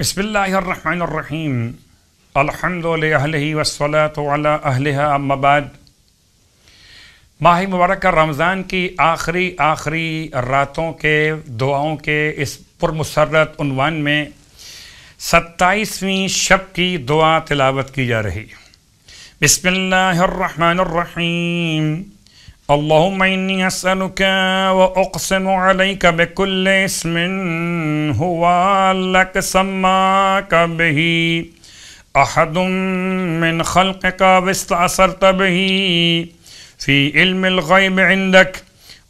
बसमीम अलहमदिल्लाबाद माह मुबारक रमज़ान की आखिरी आखिरी रातों के दुआओं के इस पुरमसरत उनवान में सत्ताईसवीं शब की दुआ तिलावत की जा रही है बसमीम اللهم إني أسألك وأقسم عليك بكل اسم هو لك سماك به أحد من خلقك واستأثرت به في علم الغيب عندك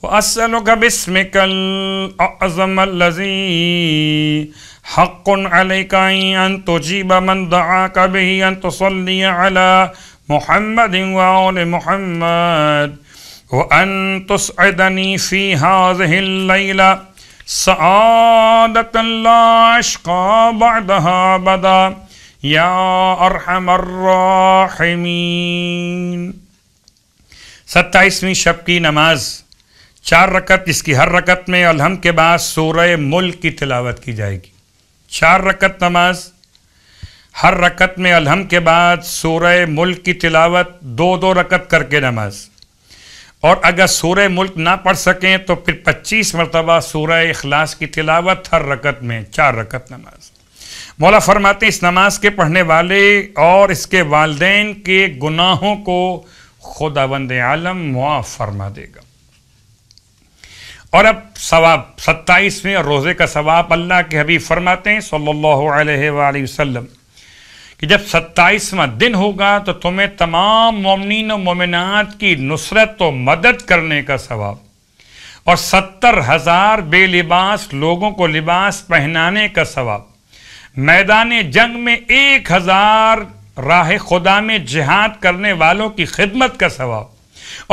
وأسألك باسمك الأعظم الذي حق عليك أن تجيب من دعاك به أن تصلي على محمد وعلى محمد वन या अरहमर्राहिमीन सत्ताईसवीं शब की नमाज चार रकत इसकी हर रकत में अलहम के बाद सूरह मुल्क की तिलावत की जाएगी चार रकत नमाज हर रकत में अलहम के बाद सूरह मुल्क की तिलावत दो दो रकत करके नमाज़ और अगर सूर्य मुल्क ना पढ़ सकें तो फिर 25 मरतबा सूर्य अखलास की तिलावत हर रकत में चार रकत नमाज मौला फरमाते इस नमाज के पढ़ने वाले और इसके वालदेन के गुनाहों को खुदाबंद आलम मुआ फरमा देगा और अब सवाब सत्ताईसवें रोज़े का सवाब अल्लाह के हबीब फरमाते हैं सल्लल्लाहु अलैहि वसल्लम कि जब सत्ताईसवा दिन होगा तो तुम्हें तमाम मोमिन मोमिनात की नुसरत व मदद करने का सवाब और सत्तर हज़ार बेलिबास लोगों को लिबास पहनाने का सवाब मैदान जंग में एक हज़ार राह खुदा में जिहाद करने वालों की खिदमत का सवाब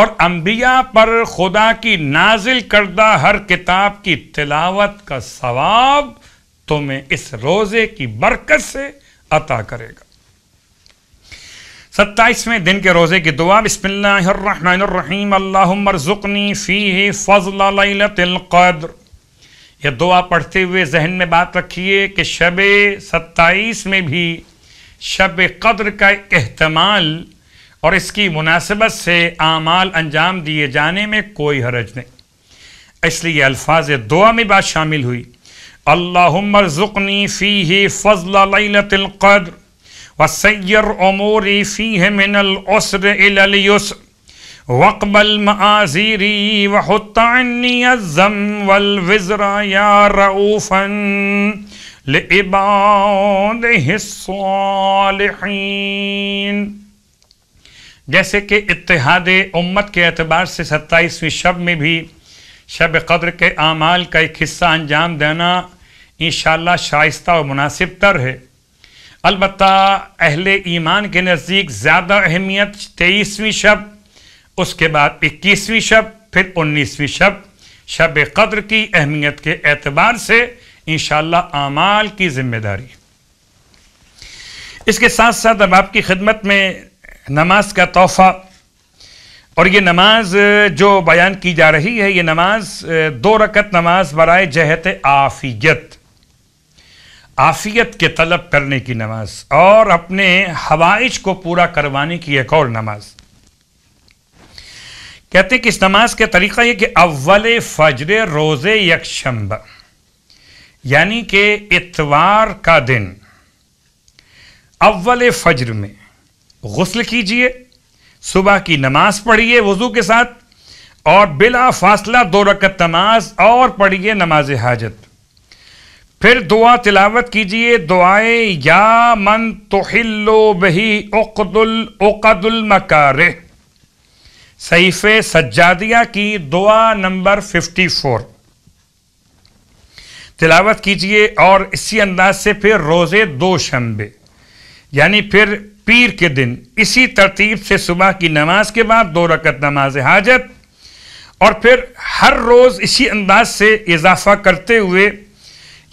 और अंबिया पर खुदा की नाजिल करदा हर किताब की तिलावत का सवाब तुम्हें इस रोज़े की बरकत से अता करेगा सत्ताईसवें दिन के रोज़े की दुआ बिस्मिल्लाहिर्रहमानिर्रहीम यह दुआ पढ़ते हुए जहन में बात रखिए कि शब सत्ताईस में भी शब कद्र का एहतमाल और इसकी मुनासिबत से आमाल अंजाम दिए जाने में कोई हरज नहीं इसलिए अल्फाज दुआ में बात शामिल हुई अल्लाहुम्मरज़ुक़नी फ़ीहि फ़ज़ल लैलतिल क़द्र वसैर उमूरी फ़ीहि मिनल उसर इलल युस्र वक़बल मआज़ीरी वहुत्तनी अज़म वल विज़रा या रऊफ़न लिबादिहिस्सालिहीन जैसे कि इत्तेहाद उम्मत के एतबार से सत्ताईसवीं शब में भी शब क़द्र के आमाल का एक हिस्सा अंजाम देना इन शाइस्त और मुनासिब तर है अलबत् अहल ईमान के नज़दीक ज़्यादा अहमियत तेईसवीं शब उसके बाद इक्कीसवीं शब फिर उन्नीसवीं शब शब कद्र की अहमियत के एतबार से इन आमाल की जिम्मेदारी इसके साथ साथ अब आपकी खिदमत में नमाज का तोहफ़ा और ये नमाज जो बयान की जा रही है ये नमाज दो रकत नमाज बरए जहत आफियत आफियत के तलब करने की नमाज और अपने हवाइश को पूरा करवाने की एक और नमाज कहते हैं कि इस नमाज का तरीक़ा यह कि अव्वल फजर रोज़े यकशंब यानी कि इतवार का दिन अव्वल फजर में गसल कीजिए सुबह की नमाज पढ़िए वजू के साथ और बिला फासला दो रकत नमाज और पढ़िए नमाज हाजत फिर दुआ तिलावत कीजिए दुआए या मन तोहिल्लो बही उकदुल उकदुल मकार सहीफ़े सज्जादिया की दुआ नंबर फिफ्टी फोर तिलावत कीजिए और इसी अंदाज से फिर रोज़े दो शंबे यानी फिर पीर के दिन इसी तरतीब से सुबह की नमाज के बाद दो रकत नमाज हाजत और फिर हर रोज़ इसी अंदाज से इजाफा करते हुए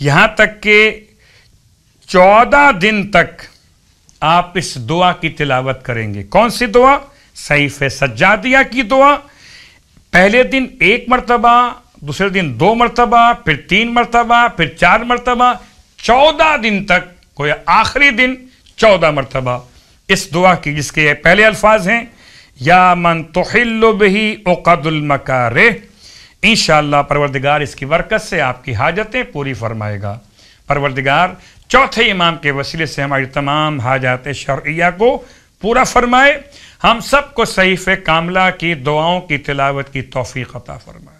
यहां तक के चौदह दिन तक आप इस दुआ की तिलावत करेंगे कौन सी दुआ सईफ़ सज्जादिया की दुआ पहले दिन एक मरतबा दूसरे दिन दो मरतबा फिर तीन मरतबा फिर चार मरतबा चौदह दिन तक कोई आखिरी दिन चौदह मरतबा इस दुआ की जिसके पहले अल्फाज हैं या मन तोहिल्लबही ओकदुलमकार इन परवरदिगार इसकी बरकत से आपकी हाजतें पूरी फरमाएगा परवरदिगार चौथे इमाम के वसीले से हमारी तमाम हाजात शर्या को पूरा फरमाए हम सबको सहीफ़ कामला की दुआओं की तिलावत की तोफ़ी अता फरमाए